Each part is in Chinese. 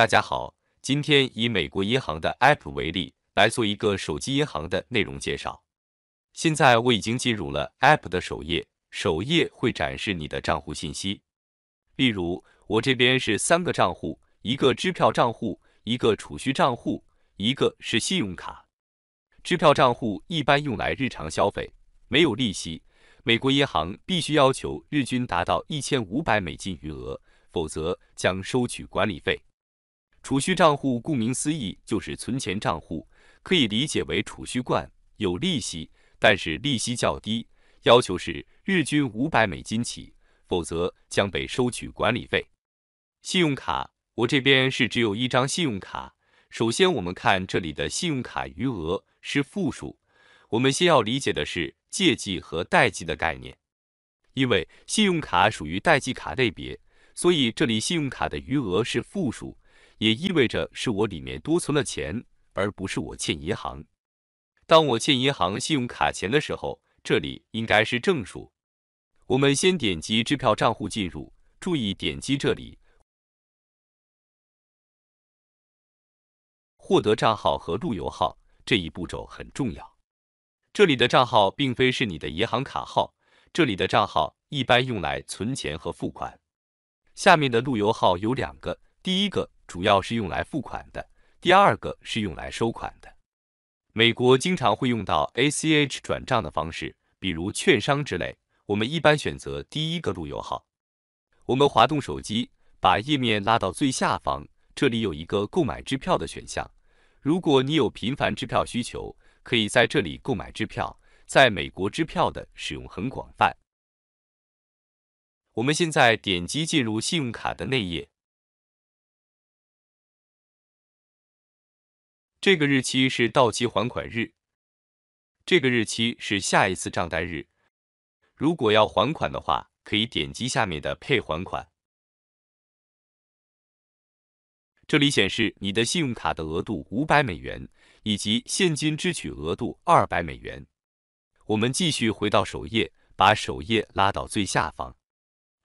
大家好，今天以美国银行的 App 为例，来做一个手机银行的内容介绍。现在我已经进入了 App 的首页，首页会展示你的账户信息。例如，我这边是三个账户，一个支票账户，一个储蓄账户，一个是信用卡。支票账户一般用来日常消费，没有利息。美国银行必须要求日均达到一千五百美金余额，否则将收取管理费。储蓄账户顾名思义就是存钱账户，可以理解为储蓄罐，有利息，但是利息较低，要求是日均五百美金起，否则将被收取管理费。信用卡，我这边是只有一张信用卡。首先我们看这里的信用卡余额是负数，我们先要理解的是借记和贷记的概念，因为信用卡属于贷记卡类别，所以这里信用卡的余额是负数。也意味着是我里面多存了钱，而不是我欠银行。当我欠银行信用卡钱的时候，这里应该是正数。我们先点击支票账户进入，注意点击这里获得账号和路由号，这一步骤很重要。这里的账号并非是你的银行卡号，这里的账号一般用来存钱和付款。下面的路由号有两个，第一个。主要是用来付款的，第二个是用来收款的。美国经常会用到 ACH 转账的方式，比如券商之类。我们一般选择第一个路由号。我们滑动手机，把页面拉到最下方，这里有一个购买支票的选项。如果你有频繁支票需求，可以在这里购买支票。在美国，支票的使用很广泛。我们现在点击进入信用卡的内页。这个日期是到期还款日，这个日期是下一次账单日。如果要还款的话，可以点击下面的配还款。这里显示你的信用卡的额度五百美元，以及现金支取额度二百美元。我们继续回到首页，把首页拉到最下方。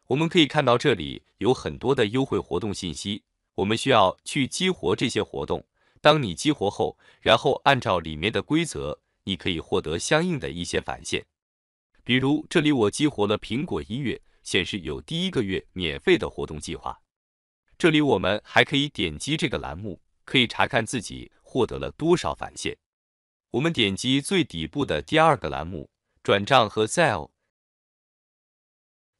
我们可以看到这里有很多的优惠活动信息，我们需要去激活这些活动。当你激活后，然后按照里面的规则，你可以获得相应的一些返现。比如这里我激活了苹果音乐，显示有第一个月免费的活动计划。这里我们还可以点击这个栏目，可以查看自己获得了多少返现。我们点击最底部的第二个栏目，转账和 s e l l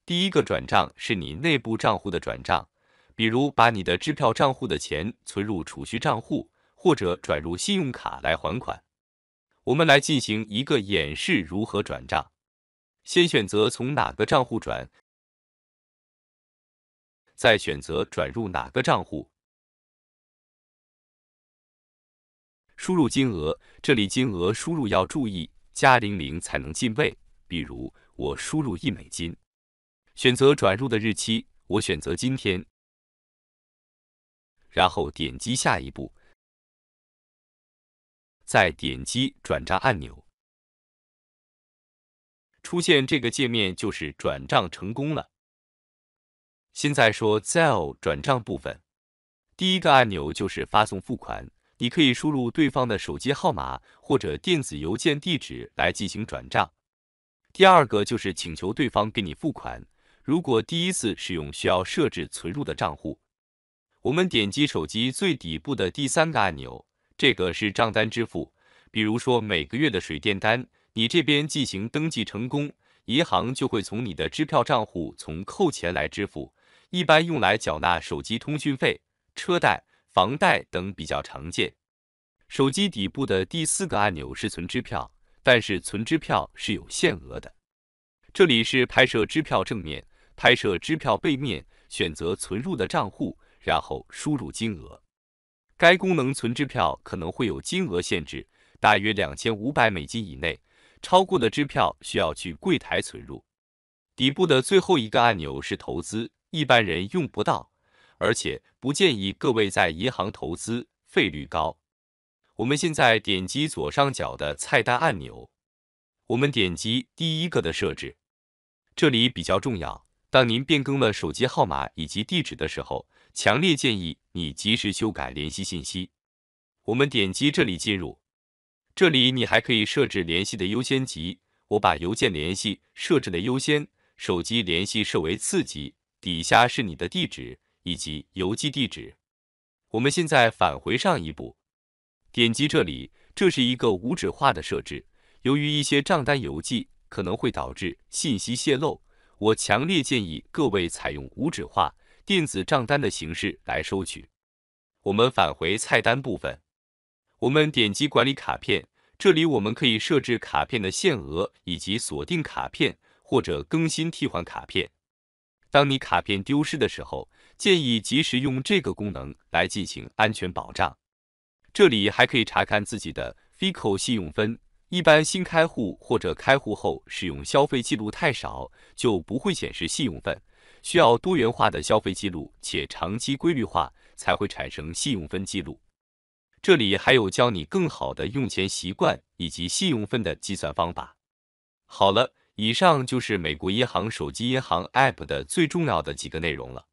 第一个转账是你内部账户的转账，比如把你的支票账户的钱存入储蓄账户。或者转入信用卡来还款。我们来进行一个演示，如何转账。先选择从哪个账户转，再选择转入哪个账户，输入金额。这里金额输入要注意，加零零才能进位。比如我输入一美金，选择转入的日期，我选择今天，然后点击下一步。再点击转账按钮，出现这个界面就是转账成功了。现在说 Zelle 转账部分，第一个按钮就是发送付款，你可以输入对方的手机号码或者电子邮件地址来进行转账。第二个就是请求对方给你付款，如果第一次使用需要设置存入的账户。我们点击手机最底部的第三个按钮。这个是账单支付，比如说每个月的水电单，你这边进行登记成功，银行就会从你的支票账户从扣钱来支付，一般用来缴纳手机通讯费、车贷、房贷等比较常见。手机底部的第四个按钮是存支票，但是存支票是有限额的。这里是拍摄支票正面，拍摄支票背面，选择存入的账户，然后输入金额。该功能存支票可能会有金额限制，大约两千五百美金以内，超过的支票需要去柜台存入。底部的最后一个按钮是投资，一般人用不到，而且不建议各位在银行投资，费率高。我们现在点击左上角的菜单按钮，我们点击第一个的设置，这里比较重要。当您变更了手机号码以及地址的时候，强烈建议你及时修改联系信息。我们点击这里进入，这里你还可以设置联系的优先级。我把邮件联系设置了优先，手机联系设为次级。底下是你的地址以及邮寄地址。我们现在返回上一步，点击这里，这是一个无纸化的设置，由于一些账单邮寄可能会导致信息泄露。我强烈建议各位采用无纸化电子账单的形式来收取。我们返回菜单部分，我们点击管理卡片，这里我们可以设置卡片的限额，以及锁定卡片或者更新替换卡片。当你卡片丢失的时候，建议及时用这个功能来进行安全保障。这里还可以查看自己的 FICO 信用分。一般新开户或者开户后使用消费记录太少，就不会显示信用分。需要多元化的消费记录且长期规律化，才会产生信用分记录。这里还有教你更好的用钱习惯以及信用分的计算方法。好了，以上就是美国银行手机银行 APP 的最重要的几个内容了。